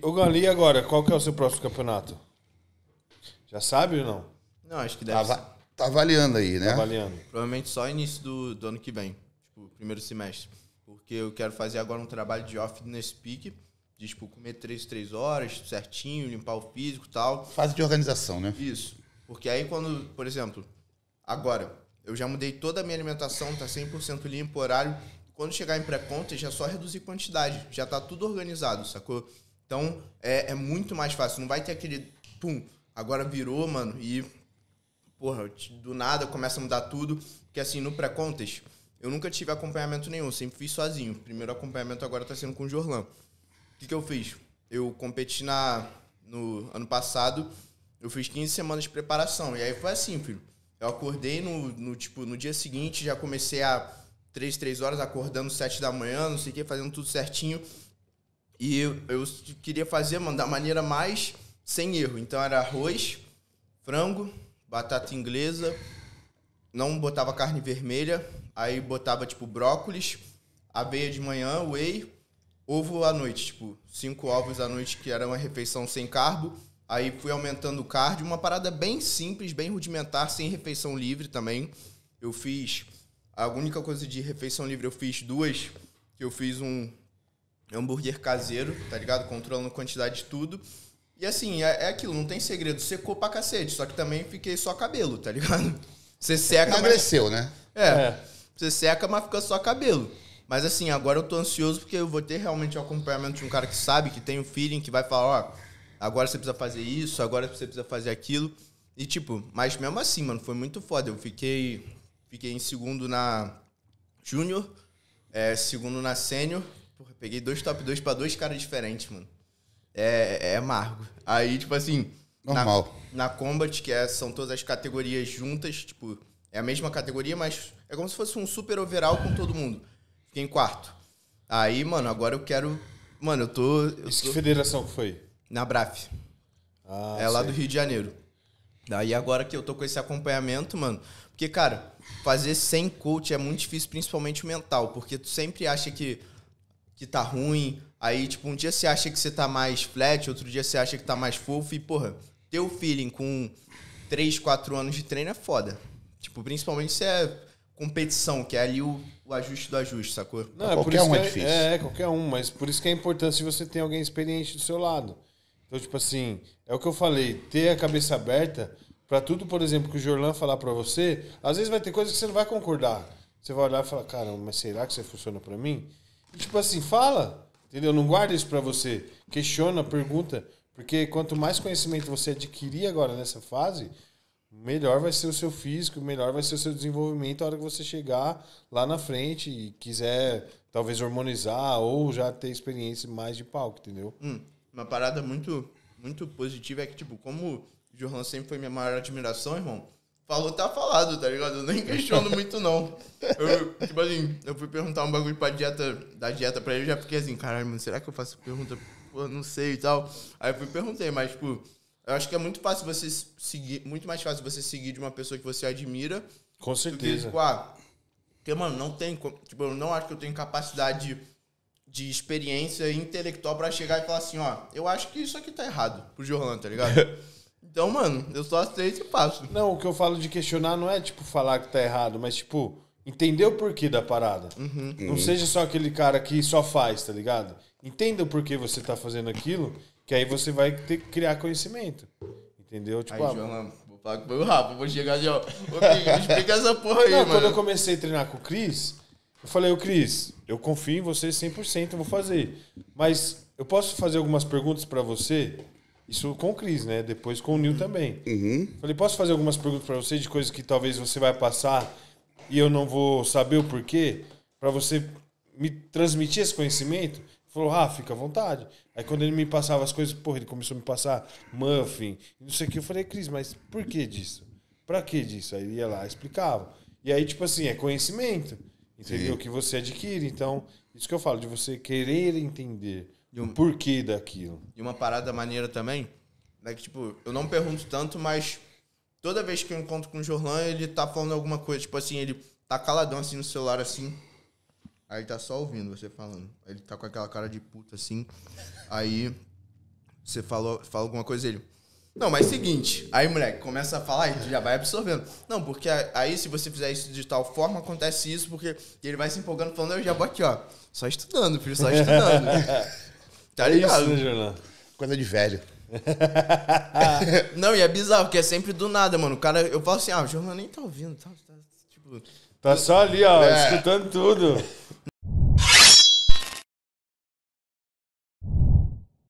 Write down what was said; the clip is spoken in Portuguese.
Ô, Gali, agora, qual que é o seu próximo campeonato? Já sabe ou não? Não, acho que deve ser. Tá avaliando aí, né? Tá avaliando. Provavelmente só início do, do ano que vem, tipo, primeiro semestre. Porque eu quero fazer agora um trabalho de off nesse pique, de tipo, comer 3, 3 horas, tipo, certinho, limpar o físico e tal. Fase de organização, né? Isso. Porque aí quando, por exemplo, agora, eu já mudei toda a minha alimentação, tá 100% limpo, horário. Quando chegar em pré-conta, já é só reduzir quantidade. Já tá tudo organizado, sacou? Então, é, é muito mais fácil. Não vai ter aquele, pum, agora virou, mano, e, porra, do nada começa a mudar tudo. Porque, assim, no pré-contest, eu nunca tive acompanhamento nenhum. Sempre fiz sozinho. Primeiro acompanhamento agora tá sendo com o Jorlan. O que, que eu fiz? Eu competi na, no ano passado. Eu fiz 15 semanas de preparação. E aí foi assim, filho. Eu acordei no, no, tipo, no dia seguinte, já comecei a 3, 3 horas, acordando 7 da manhã, não sei o que, fazendo tudo certinho. E eu, eu queria fazer, mano, da maneira mais sem erro. Então era arroz, frango, batata inglesa, não botava carne vermelha, aí botava tipo brócolis, aveia de manhã, whey, ovo à noite, tipo, cinco ovos à noite, que era uma refeição sem carbo. Aí fui aumentando o cardio, uma parada bem simples, bem rudimentar, sem refeição livre também. Eu fiz a única coisa de refeição livre eu fiz duas, que eu fiz um hambúrguer caseiro, tá ligado? Controlando quantidade de tudo. E assim, é, é, aquilo, não tem segredo. Secou pra cacete, só que também fiquei só cabelo, tá ligado? Você seca. Emagreceu, mas... né? É, é. Você seca, mas fica só cabelo. Mas assim, agora eu tô ansioso porque eu vou ter realmente o acompanhamento de um cara que sabe, que tem o um feeling, que vai falar, ó, agora você precisa fazer isso, agora você precisa fazer aquilo. E tipo, mas mesmo assim, mano, foi muito foda. Eu fiquei, fiquei em segundo na Júnior, é, segundo na Sênior, Porra, peguei dois top 2 pra dois caras diferentes, mano. É, é amargo. Aí, tipo assim. Normal. Na, na Combat, que é, são todas as categorias juntas, tipo, é a mesma categoria, mas é como se fosse um super overall com todo mundo. Fiquei em quarto. Aí, mano, agora eu quero. Mano, eu tô. Eu Isso tô... que federação que foi? Na BRAF. Ah, é sei. lá do Rio de Janeiro. Daí agora que eu tô com esse acompanhamento, mano. Porque, cara, fazer sem coach é muito difícil, principalmente o mental. Porque tu sempre acha que que tá ruim. Aí, tipo, um dia você acha que você tá mais flat, outro dia você acha que tá mais fofo. E, porra, ter o feeling com 3, 4 anos de treino é foda. Tipo, principalmente se é competição, que é ali o, o ajuste do ajuste, sacou? Não, é qualquer um é, é difícil. É, é, qualquer um, mas por isso que é importante você ter alguém experiente do seu lado. Então, tipo assim, é o que eu falei, ter a cabeça aberta para tudo, por exemplo, que o Jorlan falar para você, às vezes vai ter coisas que você não vai concordar. Você vai olhar e falar, caramba, mas será que isso funciona para mim? E, tipo assim, fala, entendeu? Não guarda isso para você. Questiona, pergunta. Porque quanto mais conhecimento você adquirir agora nessa fase, melhor vai ser o seu físico, melhor vai ser o seu desenvolvimento a hora que você chegar lá na frente e quiser talvez hormonizar ou já ter experiência mais de palco, entendeu? Hum, uma parada muito muito positiva é que tipo, como o Johan sempre foi minha maior admiração, irmão, falou, tá falado, tá ligado? Eu nem questiono muito, não. Eu, tipo assim, eu fui perguntar um bagulho pra dieta, da dieta pra ele, eu já fiquei assim, caralho, mano, será que eu faço pergunta? Pô, não sei e tal. Aí eu fui perguntei, mas, tipo, eu acho que é muito fácil você seguir, muito mais fácil você seguir de uma pessoa que você admira. Com certeza. Do que, tipo, ah, porque, mano, não tem, tipo, eu não acho que eu tenho capacidade de, de experiência intelectual pra chegar e falar assim, ó, eu acho que isso aqui tá errado pro Jorlan, tá ligado? Então, mano, eu só aceito e passo. Não, o que eu falo de questionar não é, tipo, falar que tá errado, mas, tipo, entender o porquê da parada. Uhum. Não uhum. seja só aquele cara que só faz, tá ligado? Entenda o porquê você tá fazendo aquilo, que aí você vai ter que criar conhecimento. Entendeu? Tipo, aí, ah, João, vou falar com o meu rabo, vou chegar de, assim, ó, explica essa porra aí, não, mano. quando eu comecei a treinar com o Cris, eu falei, ô Cris, eu confio em você 100%, eu vou fazer. Mas eu posso fazer algumas perguntas para você isso com o Cris, né? Depois com o Nil também. Uhum. Falei, posso fazer algumas perguntas para você de coisas que talvez você vai passar e eu não vou saber o porquê? Para você me transmitir esse conhecimento? Ele falou, ah, fica à vontade. Aí quando ele me passava as coisas, porra, ele começou a me passar muffin, não sei o que. Eu falei, Cris, mas por que disso? Para que disso? Aí ia lá, explicava. E aí, tipo assim, é conhecimento, entendeu? Sim. Que você adquire. Então, isso que eu falo, de você querer entender de um, o porquê daquilo. E uma parada maneira também, né, que, tipo, eu não pergunto tanto, mas toda vez que eu encontro com o Jorlan, ele tá falando alguma coisa. Tipo assim, ele tá caladão assim no celular, assim. Aí ele tá só ouvindo você falando. ele tá com aquela cara de puta assim. Aí você falou, fala alguma coisa ele. Não, mas seguinte. Aí, moleque, começa a falar e já vai absorvendo. Não, porque aí se você fizer isso de tal forma, acontece isso, porque ele vai se empolgando falando, eu já aqui, ó. Só estudando, filho, só estudando. Tá ligado? Isso, né, Jornal? Coisa é de velho. não, e é bizarro, porque é sempre do nada, mano. O cara, eu falo assim, ah, o Jornal nem tá ouvindo. Tá, tá, tipo, tá só ali, ó, é. escutando tudo.